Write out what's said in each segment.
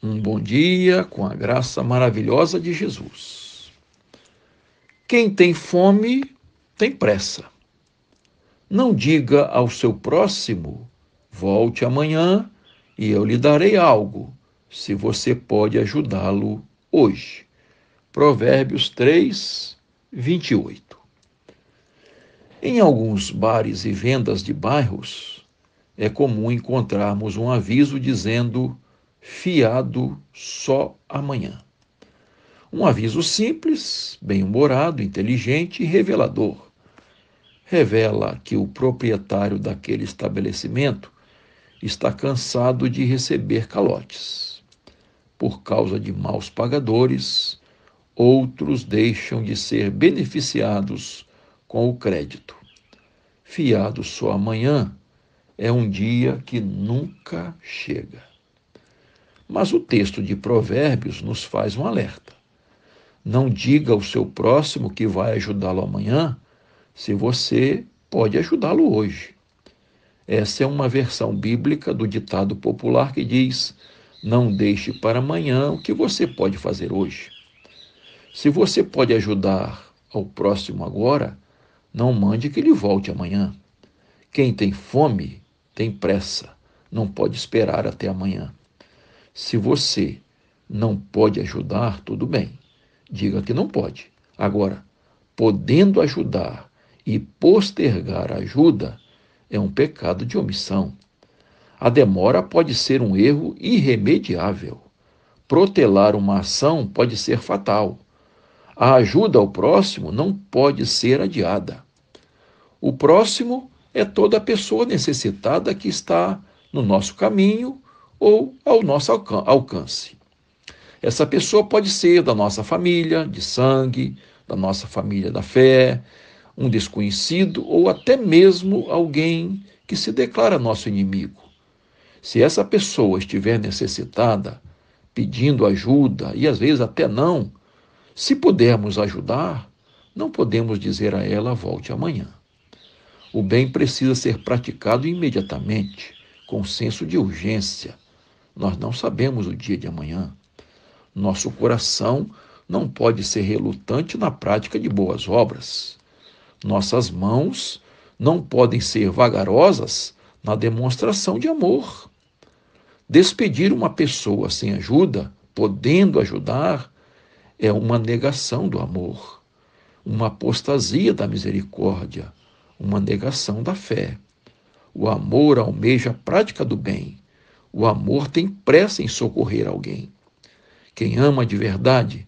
Um bom dia com a graça maravilhosa de Jesus. Quem tem fome tem pressa. Não diga ao seu próximo: volte amanhã e eu lhe darei algo, se você pode ajudá-lo hoje. Provérbios 3, 28. Em alguns bares e vendas de bairros, é comum encontrarmos um aviso dizendo fiado só amanhã. Um aviso simples, bem-humorado, inteligente e revelador. Revela que o proprietário daquele estabelecimento está cansado de receber calotes. Por causa de maus pagadores, outros deixam de ser beneficiados com o crédito. Fiado só amanhã é um dia que nunca chega. Mas o texto de Provérbios nos faz um alerta. Não diga ao seu próximo que vai ajudá-lo amanhã, se você pode ajudá-lo hoje. Essa é uma versão bíblica do ditado popular que diz: Não deixe para amanhã o que você pode fazer hoje. Se você pode ajudar ao próximo agora, não mande que ele volte amanhã. Quem tem fome tem pressa, não pode esperar até amanhã. Se você não pode ajudar, tudo bem. Diga que não pode. Agora, podendo ajudar e postergar a ajuda é um pecado de omissão. A demora pode ser um erro irremediável. Protelar uma ação pode ser fatal. A ajuda ao próximo não pode ser adiada. O próximo é toda pessoa necessitada que está no nosso caminho ou ao nosso alcance. Essa pessoa pode ser da nossa família, de sangue, da nossa família da fé, um desconhecido ou até mesmo alguém que se declara nosso inimigo. Se essa pessoa estiver necessitada, pedindo ajuda e às vezes até não, se pudermos ajudar, não podemos dizer a ela volte amanhã. O bem precisa ser praticado imediatamente, com senso de urgência nós não sabemos o dia de amanhã. Nosso coração não pode ser relutante na prática de boas obras. Nossas mãos não podem ser vagarosas na demonstração de amor. Despedir uma pessoa sem ajuda, podendo ajudar, é uma negação do amor, uma apostasia da misericórdia, uma negação da fé. O amor almeja a prática do bem, o amor tem pressa em socorrer alguém. Quem ama de verdade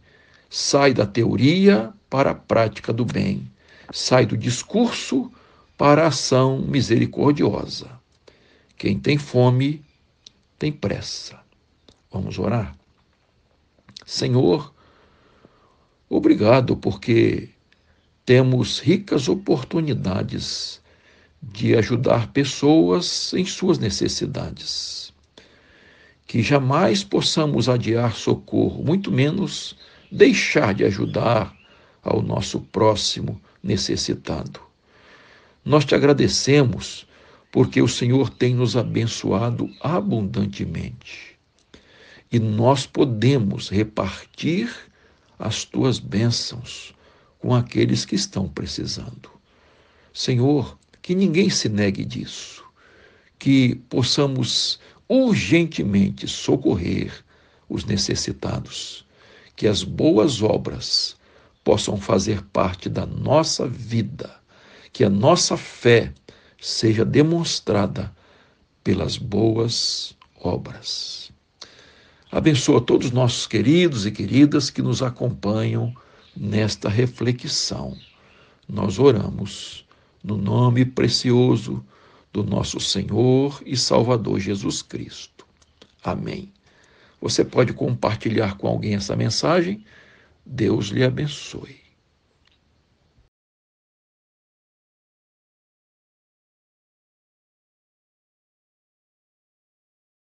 sai da teoria para a prática do bem, sai do discurso para a ação misericordiosa. Quem tem fome tem pressa. Vamos orar? Senhor, obrigado porque temos ricas oportunidades de ajudar pessoas em suas necessidades que jamais possamos adiar socorro, muito menos deixar de ajudar ao nosso próximo necessitado. Nós te agradecemos porque o Senhor tem nos abençoado abundantemente e nós podemos repartir as tuas bênçãos com aqueles que estão precisando. Senhor, que ninguém se negue disso, que possamos urgentemente socorrer os necessitados, que as boas obras possam fazer parte da nossa vida, que a nossa fé seja demonstrada pelas boas obras. Abençoa todos os nossos queridos e queridas que nos acompanham nesta reflexão. Nós oramos no nome precioso do nosso Senhor e Salvador Jesus Cristo. Amém. Você pode compartilhar com alguém essa mensagem? Deus lhe abençoe.